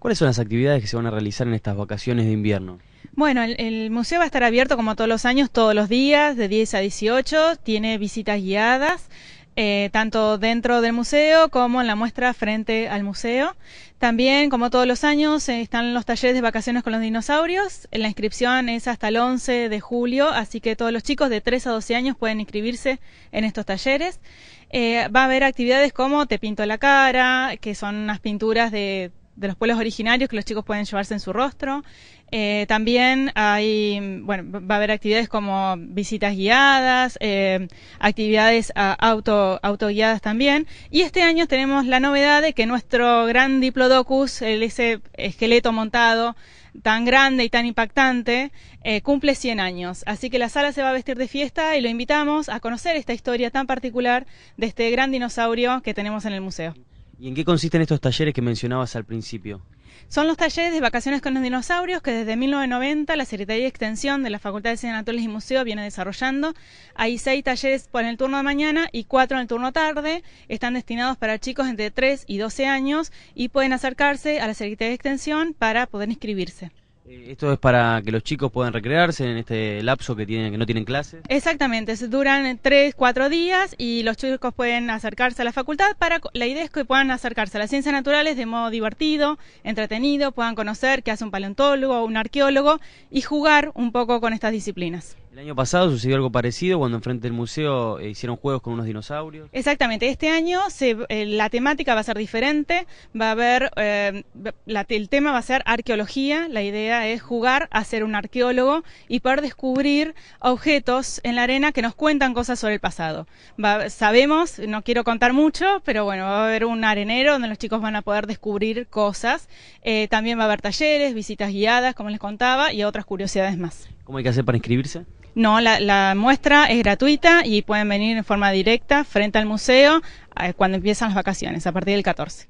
¿Cuáles son las actividades que se van a realizar en estas vacaciones de invierno? Bueno, el, museo va a estar abierto como todos los años, todos los días, de 10 a 18, tiene visitas guiadas. Eh, tanto dentro del museo como en la muestra frente al museo. También, como todos los años, eh, están los talleres de vacaciones con los dinosaurios. La inscripción es hasta el 11 de julio, así que todos los chicos de 3 a 12 años pueden inscribirse en estos talleres. Eh, va a haber actividades como Te pinto la cara, que son unas pinturas de de los pueblos originarios que los chicos pueden llevarse en su rostro. Eh, también hay, bueno, va a haber actividades como visitas guiadas, eh, actividades ah, auto, autoguiadas también. Y este año tenemos la novedad de que nuestro gran Diplodocus, el, ese esqueleto montado tan grande y tan impactante, eh, cumple 100 años. Así que la sala se va a vestir de fiesta y lo invitamos a conocer esta historia tan particular de este gran dinosaurio que tenemos en el museo. ¿Y en qué consisten estos talleres que mencionabas al principio? Son los talleres de vacaciones con los dinosaurios que desde 1990 la Secretaría de Extensión de la Facultad de Ciencias Naturales y Museo viene desarrollando. Hay seis talleres en el turno de mañana y cuatro en el turno tarde. Están destinados para chicos entre 3 y 12 años y pueden acercarse a la Secretaría de Extensión para poder inscribirse. Eh, esto es para que los chicos puedan recrearse en este lapso que tienen que no tienen clases. Exactamente, duran tres, cuatro días y los chicos pueden acercarse a la facultad para la idea es que puedan acercarse a las ciencias naturales de modo divertido, entretenido, puedan conocer qué hace un paleontólogo o un arqueólogo y jugar un poco con estas disciplinas. El año pasado sucedió algo parecido cuando enfrente del museo eh, hicieron juegos con unos dinosaurios. Exactamente, este año eh, la temática va a ser diferente, va a haber, eh, el tema va a ser arqueología, la idea es jugar a ser un arqueólogo y poder descubrir objetos en la arena que nos cuentan cosas sobre el pasado. sabemos, no quiero contar mucho, pero bueno, va a haber un arenero donde los chicos van a poder descubrir cosas, también va a haber talleres, visitas guiadas, como les contaba, y otras curiosidades más. ¿Cómo hay que hacer para inscribirse? No, la, muestra es gratuita y pueden venir en forma directa frente al museo eh, cuando empiezan las vacaciones, a partir del 14.